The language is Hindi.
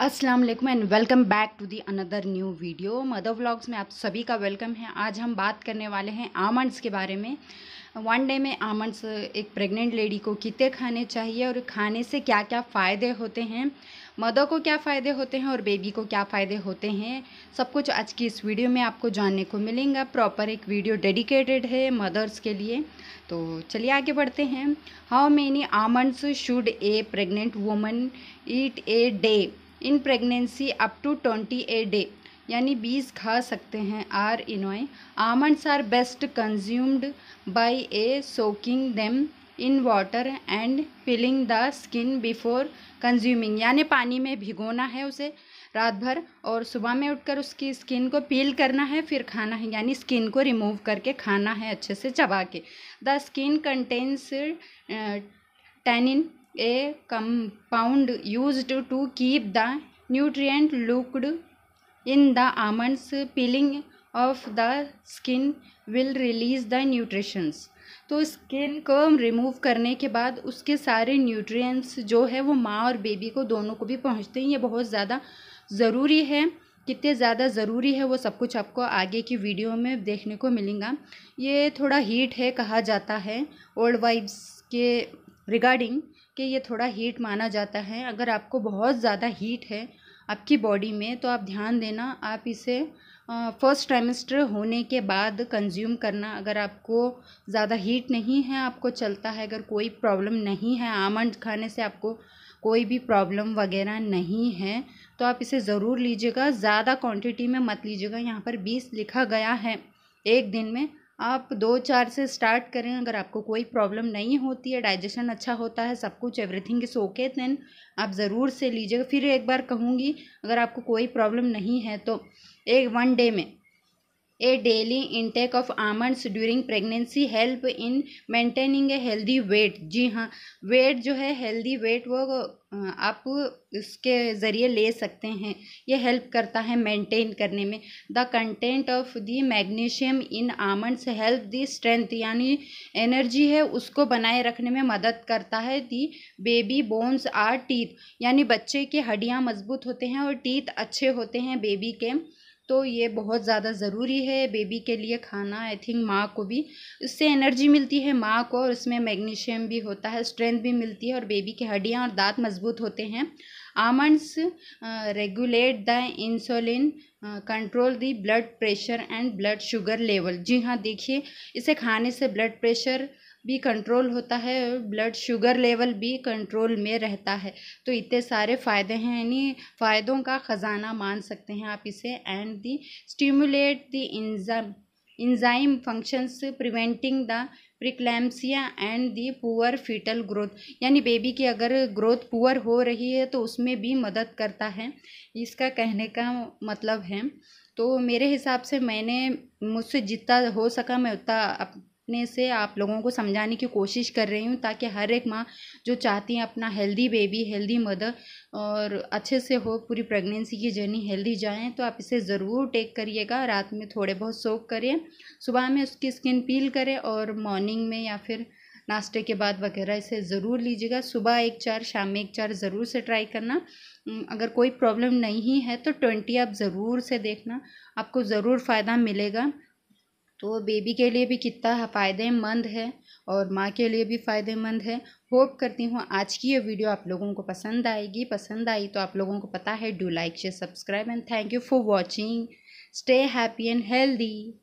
अस्सलाम वालेकुम and welcome back to the another new video mother vlogs में आप सभी का वेलकम है आज हम बात करने वाले हैं आमंड्स के बारे में वन डे में आमंड्स एक प्रेग्नेंट लेडी को कितने खाने चाहिए और खाने से क्या क्या फ़ायदे होते हैं मदर को क्या फ़ायदे होते हैं और बेबी को क्या फ़ायदे होते हैं सब कुछ आज की इस वीडियो में आपको जानने को मिलेगा प्रॉपर एक वीडियो डेडिकेटेड है मदर्स के लिए तो चलिए आगे बढ़ते हैं how many almonds should a pregnant woman eat a day in pregnancy up to twenty a day यानी बीस खा सकते हैं आर इनोए almonds are best consumed by a soaking them in water and peeling the skin before consuming यानी पानी में भिगोना है उसे रात भर और सुबह में उठकर उसकी स्किन को पील करना है फिर खाना है यानी स्किन को रिमूव करके खाना है अच्छे से चबा के the skin contains tannin a compound used to keep the nutrient locked in the almonds peeling off the skin will release the nutritions तो स्किन को रिमूव करने के बाद उसके सारे न्यूट्रिएंट्स जो है वो माँ और बेबी को दोनों को भी पहुँचते हैं ये बहुत ज़्यादा ज़रूरी है कितने ज़्यादा ज़रूरी है वो सब कुछ आपको आगे की वीडियो में देखने को मिलेगा ये थोड़ा हीट है कहा जाता है ओल्ड वाइब्स के रिगार्डिंग कि ये थोड़ा हीट माना जाता है अगर आपको बहुत ज़्यादा हीट है आपकी बॉडी में तो आप ध्यान देना आप इसे फर्स्ट ट्राइमेस्टर होने के बाद कंज्यूम करना अगर आपको ज़्यादा हीट नहीं है आपको चलता है अगर कोई प्रॉब्लम नहीं है आमंड खाने से आपको कोई भी प्रॉब्लम वगैरह नहीं है तो आप इसे ज़रूर लीजिएगा ज़्यादा क्वांटिटी में मत लीजिएगा यहाँ पर बीस लिखा गया है एक दिन में आप दो चार से स्टार्ट करें अगर आपको कोई प्रॉब्लम नहीं होती है डाइजेशन अच्छा होता है सब कुछ एवरीथिंग इज़ ओके देन आप ज़रूर से लीजिएगा फिर एक बार कहूँगी अगर आपको कोई प्रॉब्लम नहीं है तो एक वन डे में a daily intake of almonds during pregnancy help in maintaining a healthy weight जी हाँ वेट जो है हेल्दी वेट वो आप उसके ज़रिए ले सकते हैं ये हेल्प करता है मेंटेन करने में the content of the magnesium in almonds help the strength यानी एनर्जी है उसको बनाए रखने में मदद करता है the baby bones are teeth यानी बच्चे के हड्डियाँ मजबूत होते हैं और टीथ अच्छे होते हैं बेबी के तो ये बहुत ज़्यादा ज़रूरी है बेबी के लिए खाना आई थिंक माँ को भी उससे एनर्जी मिलती है माँ को और उसमें मैग्नीशियम भी होता है स्ट्रेंथ भी मिलती है और बेबी के हड्डियाँ और दांत मजबूत होते हैं almonds regulate the insulin control the blood pressure and blood sugar level जी हाँ देखिए इसे खाने से ब्लड प्रेशर भी कंट्रोल होता है ब्लड शुगर लेवल भी कंट्रोल में रहता है तो इतने सारे फ़ायदे हैं यानी फ़ायदों का ख़जाना मान सकते हैं आप इसे and the stimulate the enzyme enzyme functions preventing the preeclampsia and the poor fetal growth यानी बेबी की अगर ग्रोथ पुअर हो रही है तो उसमें भी मदद करता है इसका कहने का मतलब है तो मेरे हिसाब से मैंने मुझसे जितना हो सका मैं उतना अपने से आप लोगों को समझाने की कोशिश कर रही हूँ ताकि हर एक माँ जो चाहती हैं अपना हेल्दी बेबी हेल्दी मदर और अच्छे से हो पूरी प्रेगनेंसी की जर्नी हेल्दी जाएँ तो आप इसे ज़रूर टेक करिएगा रात में थोड़े बहुत सोख करिए सुबह में उसकी स्किन पील करें और मॉर्निंग में या फिर नाश्ते के बाद वगैरह इसे ज़रूर लीजिएगा सुबह एक चार शाम में एक चार ज़रूर से ट्राई करना अगर कोई प्रॉब्लम नहीं है तो ट्वेंटी आप ज़रूर से देखना आपको ज़रूर फ़ायदा मिलेगा तो बेबी के लिए भी कितना फ़ायदेमंद है और माँ के लिए भी फ़ायदेमंद है होप करती हूँ आज की ये वीडियो आप लोगों को पसंद आएगी पसंद आई तो आप लोगों को पता है do like share subscribe and thank you for watching stay happy and healthy